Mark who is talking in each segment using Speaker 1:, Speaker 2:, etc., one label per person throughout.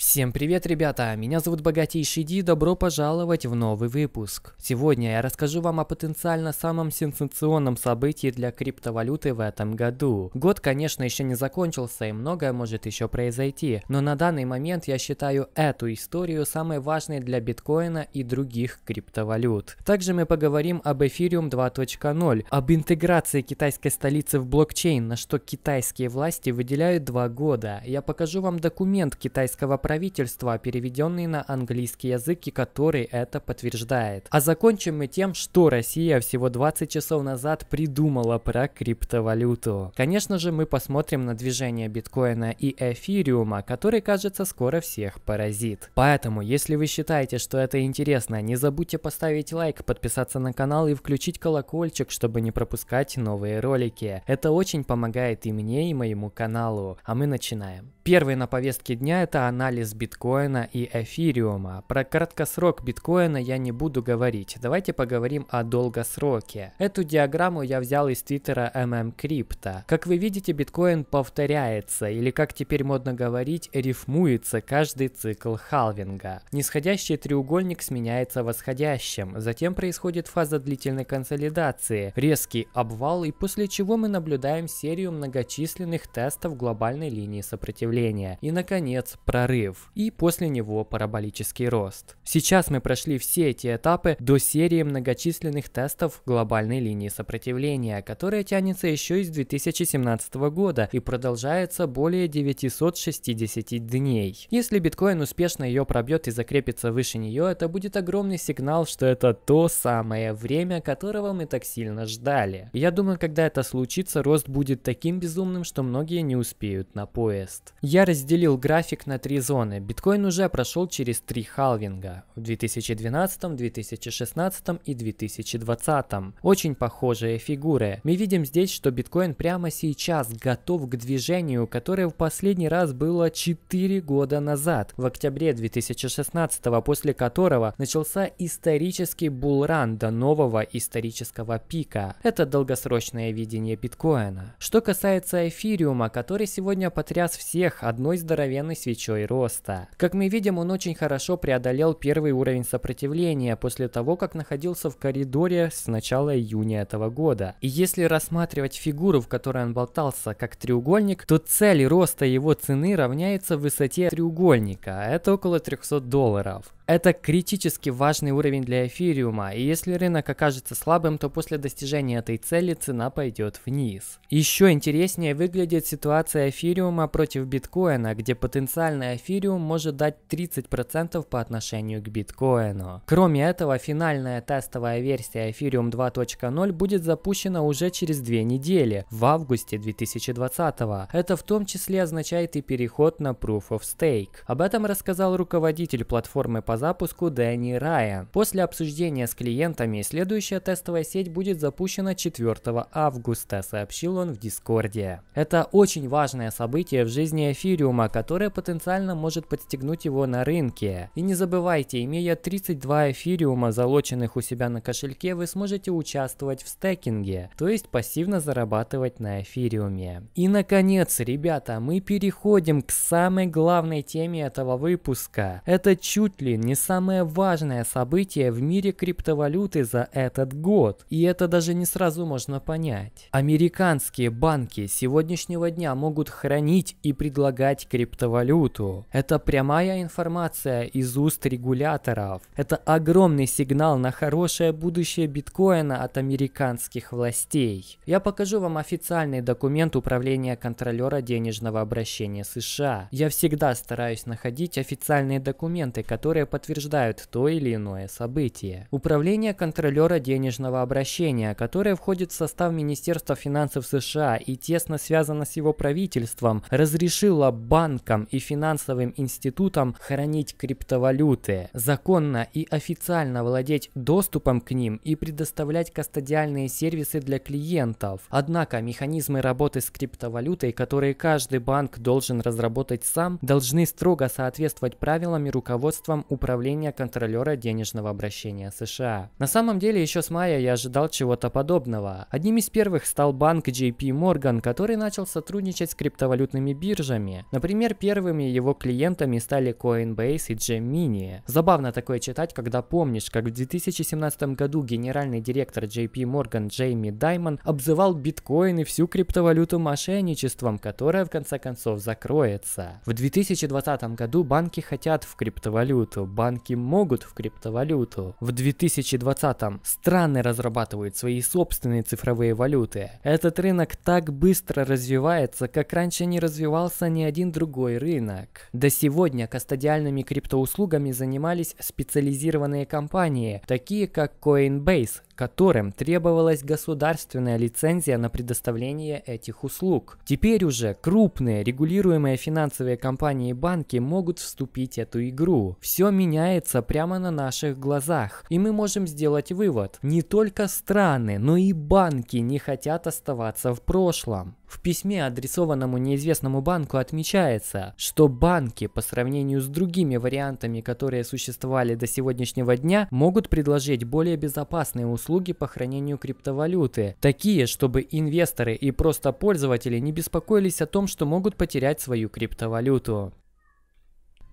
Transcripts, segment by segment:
Speaker 1: Всем привет, ребята! Меня зовут Богатейший Ди, добро пожаловать в новый выпуск. Сегодня я расскажу вам о потенциально самом сенсационном событии для криптовалюты в этом году. Год, конечно, еще не закончился и многое может еще произойти, но на данный момент я считаю эту историю самой важной для биткоина и других криптовалют. Также мы поговорим об Эфириум 2.0, об интеграции китайской столицы в блокчейн, на что китайские власти выделяют два года. Я покажу вам документ китайского правительства правительства, переведенные на английский язык и который это подтверждает. А закончим мы тем, что Россия всего 20 часов назад придумала про криптовалюту. Конечно же, мы посмотрим на движение биткоина и эфириума, который, кажется, скоро всех поразит. Поэтому, если вы считаете, что это интересно, не забудьте поставить лайк, подписаться на канал и включить колокольчик, чтобы не пропускать новые ролики. Это очень помогает и мне, и моему каналу. А мы начинаем. Первый на повестке дня это анализ анализ биткоина и эфириума. Про краткосрок биткоина я не буду говорить. Давайте поговорим о долгосроке. Эту диаграмму я взял из твиттера MMCrypto. ММ как вы видите, биткоин повторяется, или как теперь модно говорить, рифмуется каждый цикл халвинга. Нисходящий треугольник сменяется восходящим, затем происходит фаза длительной консолидации, резкий обвал и после чего мы наблюдаем серию многочисленных тестов глобальной линии сопротивления. И наконец, прорыв прорыв и после него параболический рост. Сейчас мы прошли все эти этапы до серии многочисленных тестов глобальной линии сопротивления, которая тянется еще из 2017 года и продолжается более 960 дней. Если биткоин успешно ее пробьет и закрепится выше нее, это будет огромный сигнал, что это то самое время, которого мы так сильно ждали. Я думаю, когда это случится, рост будет таким безумным, что многие не успеют на поезд. Я разделил график на три зоны миллионы. Биткоин уже прошел через три халвинга в 2012, 2016 и 2020. Очень похожие фигуры. Мы видим здесь, что биткоин прямо сейчас готов к движению, которое в последний раз было 4 года назад, в октябре 2016, после которого начался исторический булран до нового исторического пика. Это долгосрочное видение биткоина. Что касается эфириума, который сегодня потряс всех одной здоровенной свечой роста, роста. Как мы видим, он очень хорошо преодолел первый уровень сопротивления после того, как находился в коридоре с начала июня этого года. И если рассматривать фигуру, в которой он болтался, как треугольник, то цель роста его цены равняется высоте треугольника, а это около 300 долларов. Это критически важный уровень для эфириума, и если рынок окажется слабым, то после достижения этой цели цена пойдет вниз. Еще интереснее выглядит ситуация эфириума против биткоина, где потенциальный эфириум может дать 30% по отношению к биткоину. Кроме этого, финальная тестовая версия Ethereum 2.0 будет запущена уже через две недели, в августе 2020 -го. Это в том числе означает и переход на Proof of Stake. Об этом рассказал руководитель платформы по запуску Дэнни Рая. После обсуждения с клиентами следующая тестовая сеть будет запущена 4 августа, сообщил он в Дискорде. Это очень важное событие в жизни эфириума, которое потенциально может подстегнуть его на рынке. И не забывайте, имея 32 эфириума, залоченных у себя на кошельке, вы сможете участвовать в стекинге, то есть пассивно зарабатывать на эфириуме. И наконец, ребята, мы переходим к самой главной теме этого выпуска. Это чуть ли не не самое важное событие в мире криптовалюты за этот год, и это даже не сразу можно понять. Американские банки сегодняшнего дня могут хранить и предлагать криптовалюту. Это прямая информация из уст регуляторов. Это огромный сигнал на хорошее будущее биткоина от американских властей. Я покажу вам официальный документ Управления контролера денежного обращения США. Я всегда стараюсь находить официальные документы, которые подтверждают то или иное событие. Управление контролера денежного обращения, которое входит в состав Министерства финансов США и тесно связано с его правительством, разрешило банкам и финансовым институтам хранить криптовалюты, законно и официально владеть доступом к ним и предоставлять кастодиальные сервисы для клиентов. Однако механизмы работы с криптовалютой, которые каждый банк должен разработать сам, должны строго соответствовать правилам и руководствам управления Управления контролера денежного обращения США. На самом деле, еще с мая я ожидал чего-то подобного. Одним из первых стал банк JP Morgan, который начал сотрудничать с криптовалютными биржами. Например, первыми его клиентами стали Coinbase и Gemini. Забавно такое читать, когда помнишь, как в 2017 году генеральный директор JP Morgan Джейми Даймон обзывал биткоин и всю криптовалюту мошенничеством, которое в конце концов закроется. В 2020 году банки хотят в криптовалюту банки могут в криптовалюту. В 2020-м страны разрабатывают свои собственные цифровые валюты. Этот рынок так быстро развивается, как раньше не развивался ни один другой рынок. До сегодня кастодиальными криптоуслугами занимались специализированные компании, такие как Coinbase, которым требовалась государственная лицензия на предоставление этих услуг. Теперь уже крупные регулируемые финансовые компании и банки могут вступить в эту игру. Все меняется прямо на наших глазах, и мы можем сделать вывод, не только страны, но и банки не хотят оставаться в прошлом. В письме, адресованному неизвестному банку, отмечается, что банки по сравнению с другими вариантами, которые существовали до сегодняшнего дня, могут предложить более безопасные услуги по хранению криптовалюты, такие, чтобы инвесторы и просто пользователи не беспокоились о том, что могут потерять свою криптовалюту.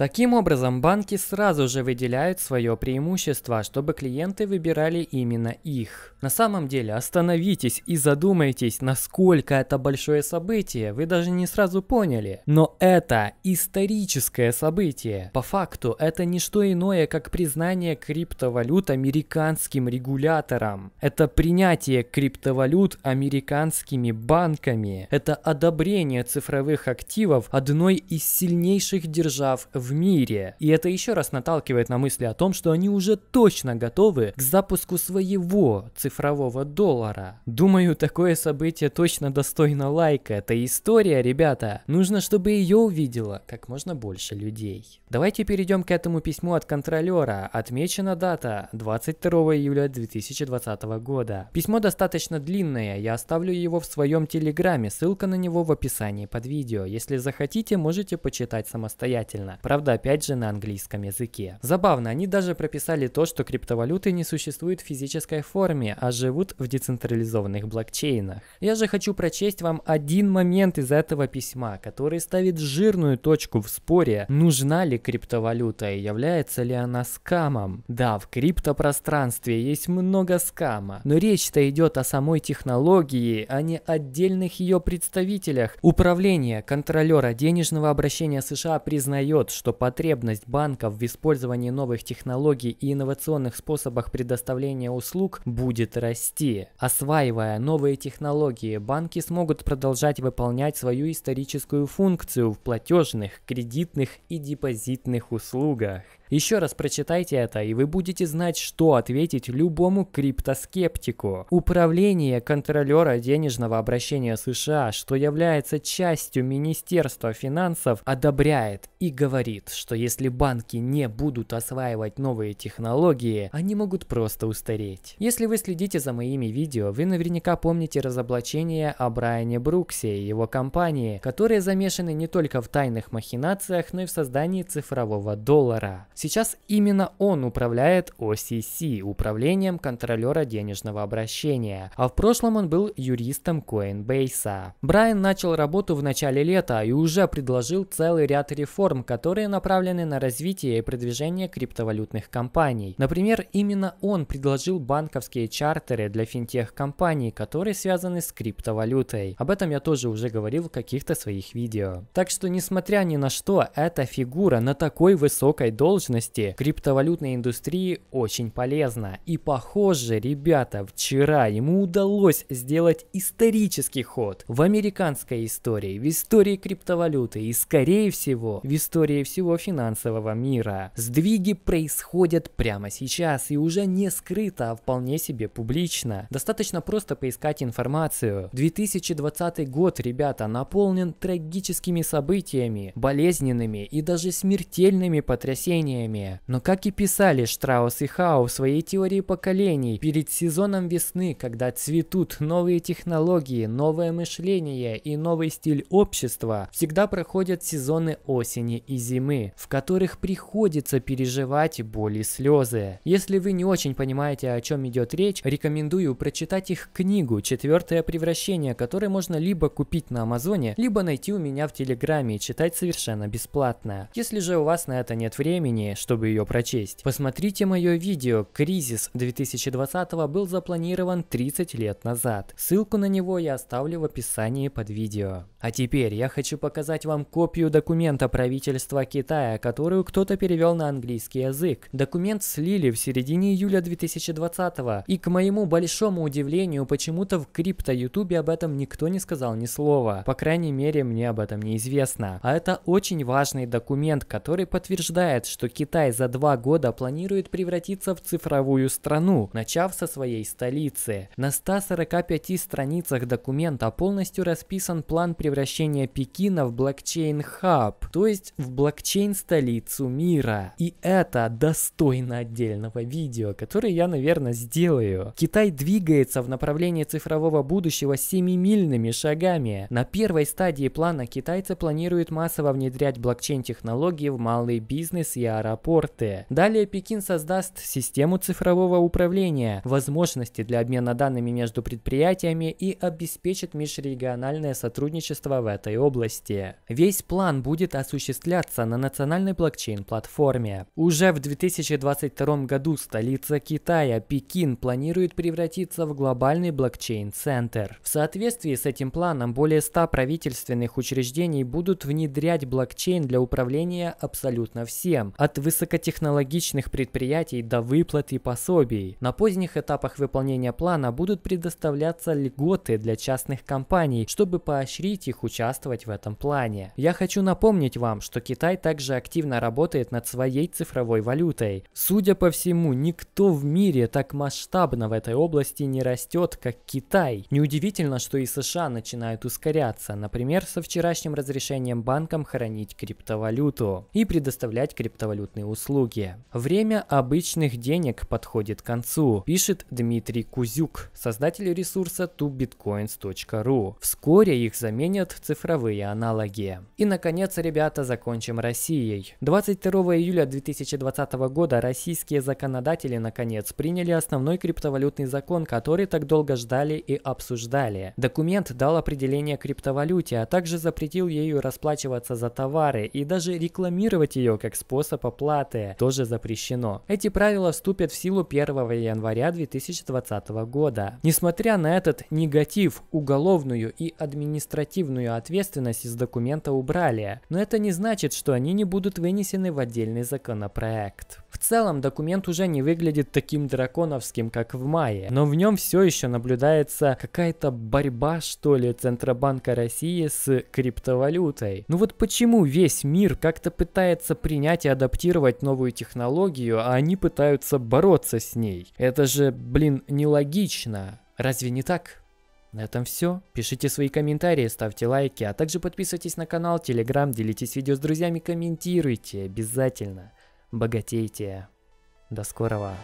Speaker 1: Таким образом, банки сразу же выделяют свое преимущество, чтобы клиенты выбирали именно их. На самом деле, остановитесь и задумайтесь, насколько это большое событие, вы даже не сразу поняли. Но это историческое событие. По факту, это не что иное, как признание криптовалют американским регулятором. Это принятие криптовалют американскими банками. Это одобрение цифровых активов одной из сильнейших держав в мире. И это еще раз наталкивает на мысли о том, что они уже точно готовы к запуску своего цифрового доллара. Думаю, такое событие точно достойно лайка. Это история, ребята. Нужно, чтобы ее увидело как можно больше людей. Давайте перейдем к этому письму от контролера. Отмечена дата 22 июля 2020 года. Письмо достаточно длинное, я оставлю его в своем телеграме, ссылка на него в описании под видео. Если захотите, можете почитать самостоятельно. Правда, правда опять же на английском языке. Забавно, они даже прописали то, что криптовалюты не существуют в физической форме, а живут в децентрализованных блокчейнах. Я же хочу прочесть вам один момент из этого письма, который ставит жирную точку в споре, нужна ли криптовалюта и является ли она скамом. Да, в криптопространстве есть много скама, но речь-то идет о самой технологии, а не отдельных ее представителях. Управление контролера денежного обращения США признает, что что потребность банков в использовании новых технологий и инновационных способах предоставления услуг будет расти. Осваивая новые технологии, банки смогут продолжать выполнять свою историческую функцию в платежных, кредитных и депозитных услугах. Еще раз прочитайте это, и вы будете знать, что ответить любому криптоскептику. Управление контролера денежного обращения США, что является частью Министерства финансов, одобряет и говорит, что если банки не будут осваивать новые технологии, они могут просто устареть. Если вы следите за моими видео, вы наверняка помните разоблачение о Брайане Бруксе и его компании, которые замешаны не только в тайных махинациях, но и в создании цифрового доллара. Сейчас именно он управляет OCC, управлением контролера денежного обращения, а в прошлом он был юристом Coinbase. Брайан начал работу в начале лета и уже предложил целый ряд реформ, которые направлены на развитие и продвижение криптовалютных компаний. Например, именно он предложил банковские чартеры для финтех-компаний, которые связаны с криптовалютой. Об этом я тоже уже говорил в каких-то своих видео. Так что, несмотря ни на что, эта фигура на такой высокой должности прозрачности криптовалютной индустрии очень полезно. И похоже, ребята, вчера ему удалось сделать исторический ход в американской истории, в истории криптовалюты и, скорее всего, в истории всего финансового мира. Сдвиги происходят прямо сейчас и уже не скрыто, а вполне себе публично. Достаточно просто поискать информацию. 2020 год, ребята, наполнен трагическими событиями, болезненными и даже смертельными потрясениями поколениями. Но как и писали Штраус и Хау в своей теории поколений, перед сезоном весны, когда цветут новые технологии, новое мышление и новый стиль общества, всегда проходят сезоны осени и зимы, в которых приходится переживать боль и слезы. Если вы не очень понимаете, о чем идет речь, рекомендую прочитать их книгу «Четвертое превращение», которую можно либо купить на Амазоне, либо найти у меня в Телеграме и читать совершенно бесплатно. Если же у вас на это нет времени, времени, чтобы ее прочесть. Посмотрите мое видео «Кризис 2020» был запланирован 30 лет назад. Ссылку на него я оставлю в описании под видео. А теперь я хочу показать вам копию документа правительства Китая, которую кто-то перевел на английский язык. Документ слили в середине июля 2020 и к моему большому удивлению, почему-то в крипто-ютубе об этом никто не сказал ни слова. По крайней мере, мне об этом неизвестно. А это очень важный документ, который подтверждает, что Китай за два года планирует превратиться в цифровую страну, начав со своей столицы. На 145 страницах документа полностью расписан план превращения Пекина в блокчейн-хаб, то есть в блокчейн-столицу мира. И это достойно отдельного видео, которое я, наверное, сделаю. Китай двигается в направлении цифрового будущего семимильными шагами. На первой стадии плана китайцы планируют массово внедрять блокчейн-технологии в малый бизнес и аэропорты. Далее Пекин создаст систему цифрового управления, возможности для обмена данными между предприятиями и обеспечит межрегиональное сотрудничество в этой области. Весь план будет осуществляться на национальной блокчейн-платформе. Уже в 2022 году столица Китая, Пекин, планирует превратиться в глобальный блокчейн-центр. В соответствии с этим планом более 100 правительственных учреждений будут внедрять блокчейн для управления абсолютно всем, от от высокотехнологичных предприятий до выплат и пособий. На поздних этапах выполнения плана будут предоставляться льготы для частных компаний, чтобы поощрить их участвовать в этом плане. Я хочу напомнить вам, что Китай также активно работает над своей цифровой валютой. Судя по всему, никто в мире так масштабно в этой области не растет, как Китай. Неудивительно, что и США начинают ускоряться, например, со вчерашним разрешением банкам хранить криптовалюту и предоставлять криптовалюту валютные услуги. Время обычных денег подходит к концу, пишет Дмитрий Кузюк, создатель ресурса tubitcoins.ru. Вскоре их заменят цифровые аналоги. И, наконец, ребята, закончим Россией. 22 июля 2020 года российские законодатели наконец приняли основной криптовалютный закон, который так долго ждали и обсуждали. Документ дал определение криптовалюте, а также запретил ею расплачиваться за товары и даже рекламировать ее как способ оплаты тоже запрещено. Эти правила вступят в силу 1 января 2020 года. Несмотря на этот негатив, уголовную и административную ответственность из документа убрали, но это не значит, что они не будут вынесены в отдельный законопроект. В целом документ уже не выглядит таким драконовским, как в мае, но в нем все еще наблюдается какая-то борьба, что ли, Центробанка России с криптовалютой. Ну вот почему весь мир как-то пытается принять и адаптировать новую технологию, а они пытаются бороться с ней? Это же, блин, нелогично. Разве не так? На этом все. Пишите свои комментарии, ставьте лайки, а также подписывайтесь на канал, телеграм, делитесь видео с друзьями, комментируйте обязательно богатейте. До скорого!